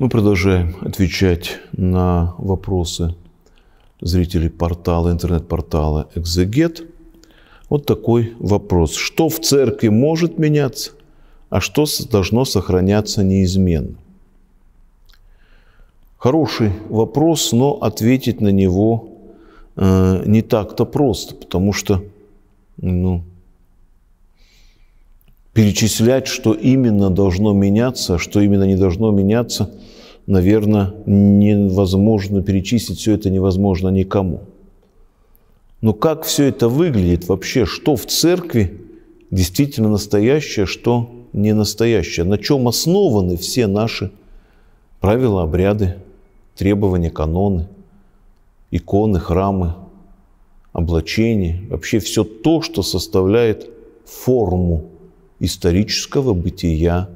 Мы продолжаем отвечать на вопросы зрителей портала, интернет-портала «Экзегет». Вот такой вопрос. Что в церкви может меняться, а что должно сохраняться неизменно? Хороший вопрос, но ответить на него э, не так-то просто, потому что ну, перечислять, что именно должно меняться, а что именно не должно меняться – наверное, невозможно перечислить, все это невозможно никому. Но как все это выглядит вообще, что в церкви действительно настоящее, что не настоящее, на чем основаны все наши правила, обряды, требования, каноны, иконы, храмы, облачение, вообще все то, что составляет форму исторического бытия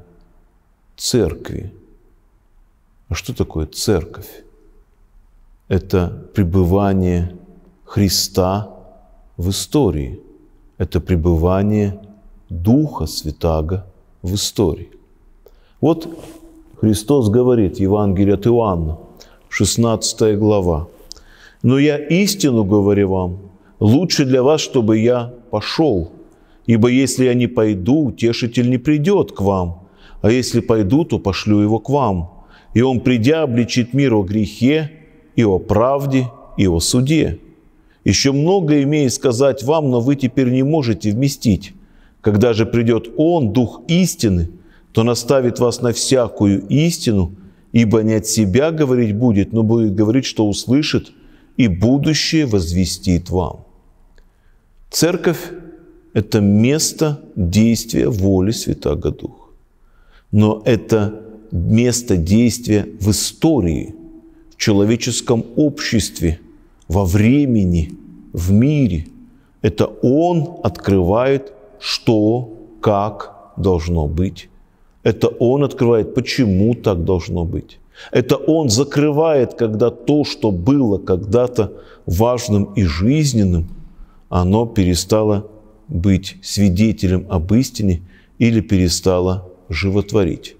церкви. А что такое церковь? Это пребывание Христа в истории. Это пребывание Духа Святаго в истории. Вот Христос говорит, в Евангелии от Иоанна, 16 глава. «Но я истину говорю вам, лучше для вас, чтобы я пошел, ибо если я не пойду, утешитель не придет к вам, а если пойду, то пошлю его к вам и Он, придя, обличит мир о грехе и о правде и о суде. Еще много имеет сказать вам, но вы теперь не можете вместить. Когда же придет Он, Дух истины, то наставит вас на всякую истину, ибо не от себя говорить будет, но будет говорить, что услышит, и будущее возвестит вам. Церковь – это место действия воли Святаго Духа. Но это место действия в истории, в человеческом обществе, во времени, в мире. Это Он открывает, что, как должно быть. Это Он открывает, почему так должно быть. Это Он закрывает, когда то, что было когда-то важным и жизненным, оно перестало быть свидетелем об истине или перестало животворить.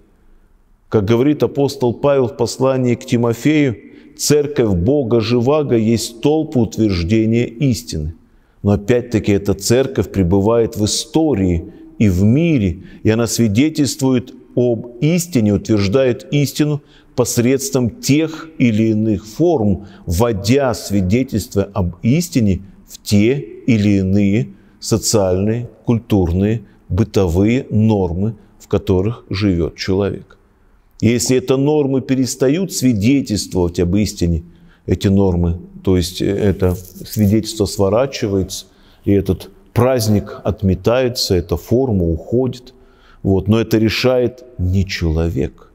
Как говорит апостол Павел в послании к Тимофею, церковь Бога Живаго есть толпа утверждения истины. Но опять-таки эта церковь пребывает в истории и в мире, и она свидетельствует об истине, утверждает истину посредством тех или иных форм, вводя свидетельство об истине в те или иные социальные, культурные, бытовые нормы, в которых живет человек. Если это нормы перестают свидетельствовать об истине, эти нормы, то есть э, это свидетельство сворачивается, и этот праздник отметается, эта форма уходит. Вот. Но это решает не человек,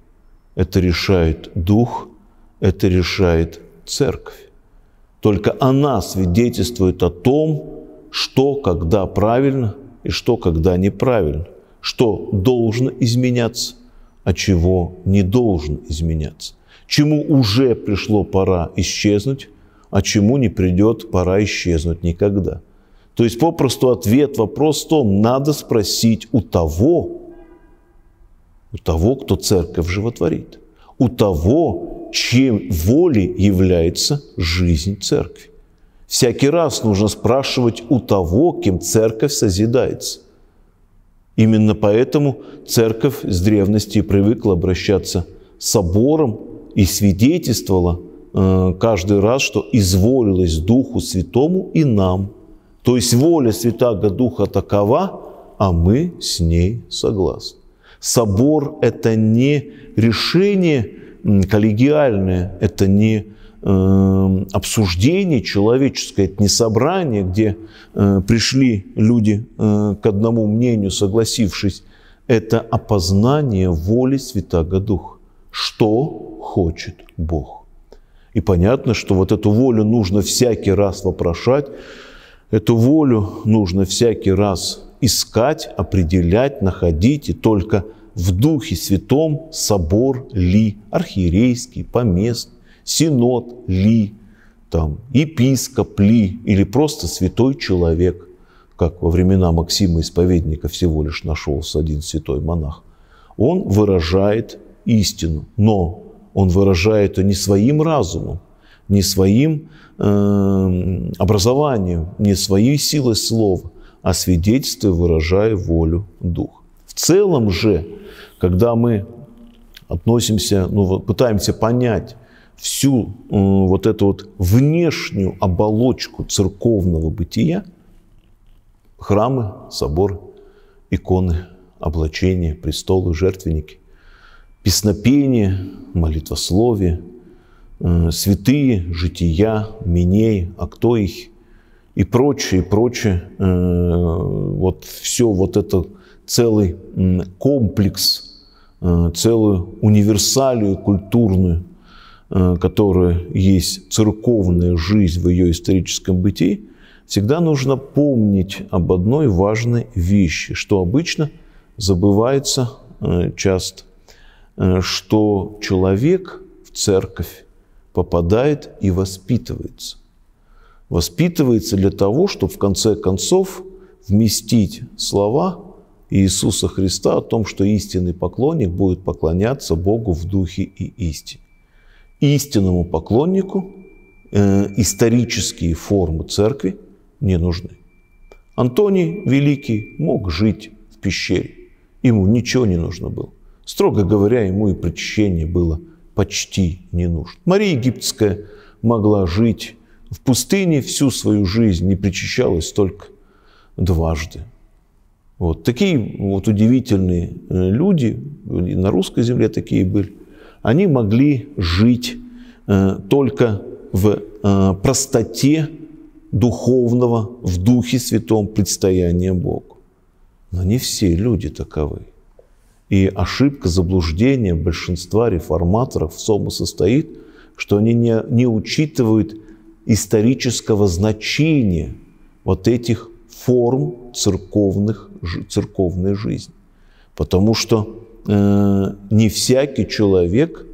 это решает дух, это решает церковь. Только она свидетельствует о том, что когда правильно и что когда неправильно, что должно изменяться, а чего не должен изменяться, чему уже пришло пора исчезнуть, а чему не придет пора исчезнуть никогда. То есть попросту ответ, вопрос в том, надо спросить у того, у того, кто церковь животворит, у того, чем волей является жизнь церкви. Всякий раз нужно спрашивать у того, кем церковь созидается. Именно поэтому церковь с древности привыкла обращаться с собором и свидетельствовала э, каждый раз, что изволилась Духу Святому и нам. То есть воля Святаго Духа такова, а мы с ней согласны. Собор – это не решение коллегиальное, это не Эм, обсуждение человеческое, это не собрание, где э, пришли люди э, к одному мнению, согласившись, это опознание воли Святаго Духа. Что хочет Бог? И понятно, что вот эту волю нужно всякий раз вопрошать, эту волю нужно всякий раз искать, определять, находить, и только в Духе Святом собор ли, архиерейский, поместный, синод ли, там, епископ ли или просто святой человек, как во времена Максима Исповедника всего лишь нашелся один святой монах, он выражает истину, но он выражает ее не своим разумом, не своим э, образованием, не своей силой слова, а свидетельствуя, выражая волю дух В целом же, когда мы относимся, ну, пытаемся понять всю вот эту вот внешнюю оболочку церковного бытия, храмы, собор, иконы, облачения, престолы, жертвенники, песнопения, молитвословие, э, святые, жития, миней, а кто их и прочее, и прочее. Э, вот все вот это целый комплекс, э, целую универсалию культурную, Э, которая есть церковная жизнь в ее историческом бытии, всегда нужно помнить об одной важной вещи, что обычно забывается э, часто, э, что человек в церковь попадает и воспитывается. Воспитывается для того, чтобы в конце концов вместить слова Иисуса Христа о том, что истинный поклонник будет поклоняться Богу в духе и истине истинному поклоннику э, исторические формы церкви не нужны. Антоний Великий мог жить в пещере, ему ничего не нужно было. Строго говоря, ему и причащение было почти не нужно. Мария Египетская могла жить в пустыне всю свою жизнь и причащалась только дважды. Вот такие вот удивительные э, люди, на русской земле такие были они могли жить э, только в э, простоте духовного, в духе святом предстояния Богу. Но не все люди таковы. И ошибка, заблуждение большинства реформаторов в том состоит, что они не, не учитывают исторического значения вот этих форм церковных, церковной жизни. Потому что Э, не всякий человек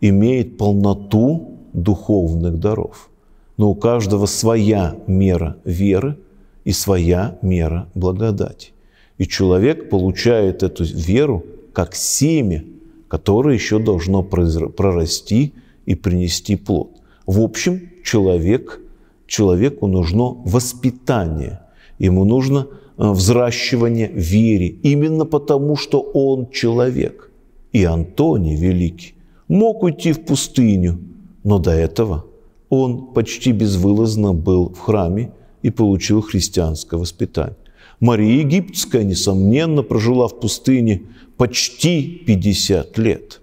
имеет полноту духовных даров, но у каждого своя мера веры и своя мера благодати. И человек получает эту веру как семя, которое еще должно прорасти и принести плод. В общем, человек, человеку нужно воспитание Ему нужно э, взращивание веры, именно потому, что он человек. И Антоний Великий мог уйти в пустыню, но до этого он почти безвылазно был в храме и получил христианское воспитание. Мария Египетская, несомненно, прожила в пустыне почти 50 лет,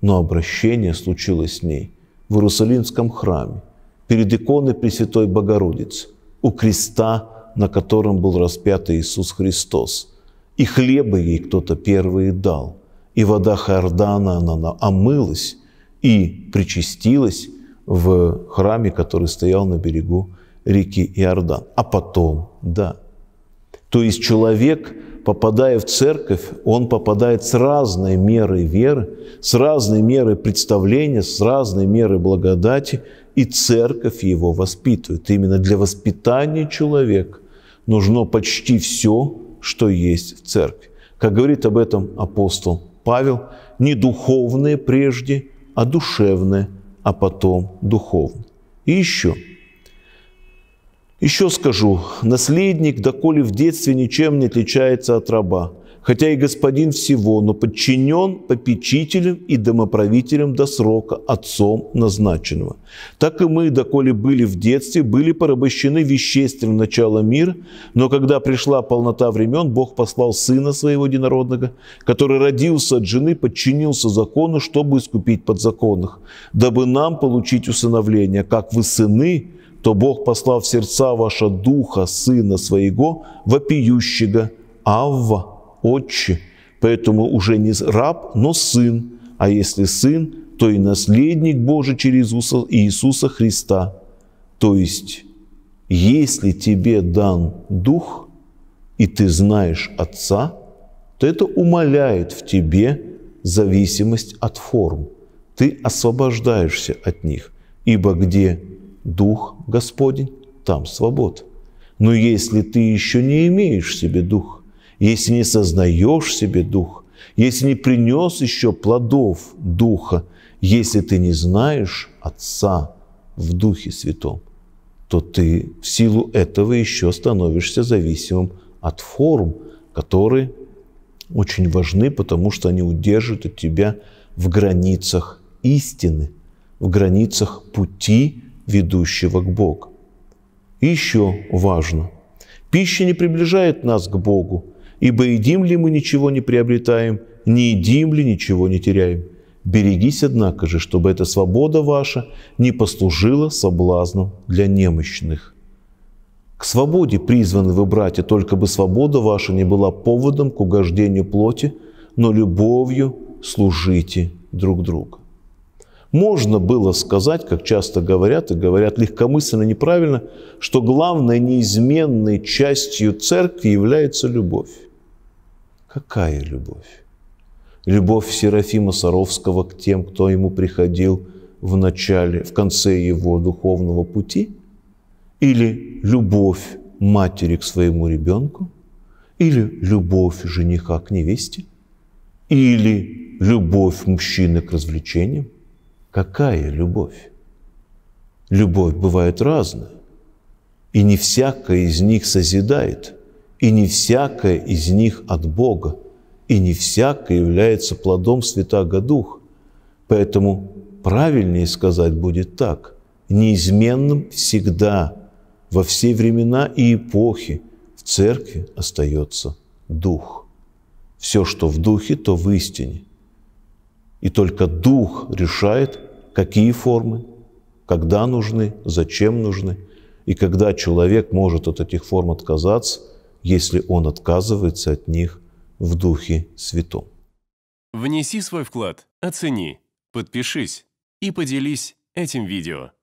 но обращение случилось с ней в Иерусалимском храме перед иконой Пресвятой Богородицы у креста на котором был распят Иисус Христос. И хлеба ей кто-то первый дал, и вода Хордана она омылась и причастилась в храме, который стоял на берегу реки Иордан. А потом, да. То есть человек, попадая в церковь, он попадает с разной мерой веры, с разной мерой представления, с разной мерой благодати, и церковь его воспитывает. Именно для воспитания человека нужно почти все, что есть в церкви. Как говорит об этом апостол Павел, не духовное прежде, а душевное, а потом духовное. И еще. Еще скажу, наследник, доколе в детстве ничем не отличается от раба – хотя и господин всего, но подчинен попечителям и домоправителям до срока, отцом назначенного. Так и мы, доколе были в детстве, были порабощены вещественным начала мира, но когда пришла полнота времен, Бог послал Сына Своего Единородного, который родился от жены, подчинился закону, чтобы искупить подзаконных, дабы нам получить усыновление, как вы сыны, то Бог послал в сердца ваша духа, Сына Своего, вопиющего Авва, отче, поэтому уже не раб, но сын, а если сын, то и наследник Божий через Иисуса Христа. То есть, если тебе дан Дух, и ты знаешь Отца, то это умаляет в тебе зависимость от форм. Ты освобождаешься от них, ибо где Дух Господень, там свобода. Но если ты еще не имеешь в себе Дух, если не сознаешь себе дух, если не принес еще плодов духа, если ты не знаешь Отца в Духе Святом, то ты в силу этого еще становишься зависимым от форм, которые очень важны, потому что они удерживают от тебя в границах истины, в границах пути, ведущего к Богу. И еще важно, пища не приближает нас к Богу, Ибо едим ли мы ничего не приобретаем, не едим ли ничего не теряем. Берегись, однако же, чтобы эта свобода ваша не послужила соблазном для немощных. К свободе призваны вы, братья, только бы свобода ваша не была поводом к угождению плоти, но любовью служите друг другу. Можно было сказать, как часто говорят, и говорят легкомысленно, неправильно, что главной неизменной частью церкви является любовь. Какая любовь? Любовь Серафима Саровского к тем, кто ему приходил в начале, в конце его духовного пути? Или любовь матери к своему ребенку? Или любовь жениха к невесте? Или любовь мужчины к развлечениям? Какая любовь? Любовь бывает разная, и не всякая из них созидает – и не всякое из них от Бога, и не всякое является плодом святаго Духа, Поэтому правильнее сказать будет так. Неизменным всегда, во все времена и эпохи в церкви остается дух. Все, что в духе, то в истине. И только дух решает, какие формы, когда нужны, зачем нужны, и когда человек может от этих форм отказаться – если он отказывается от них в Духе Святом. Внеси свой вклад, оцени, подпишись и поделись этим видео.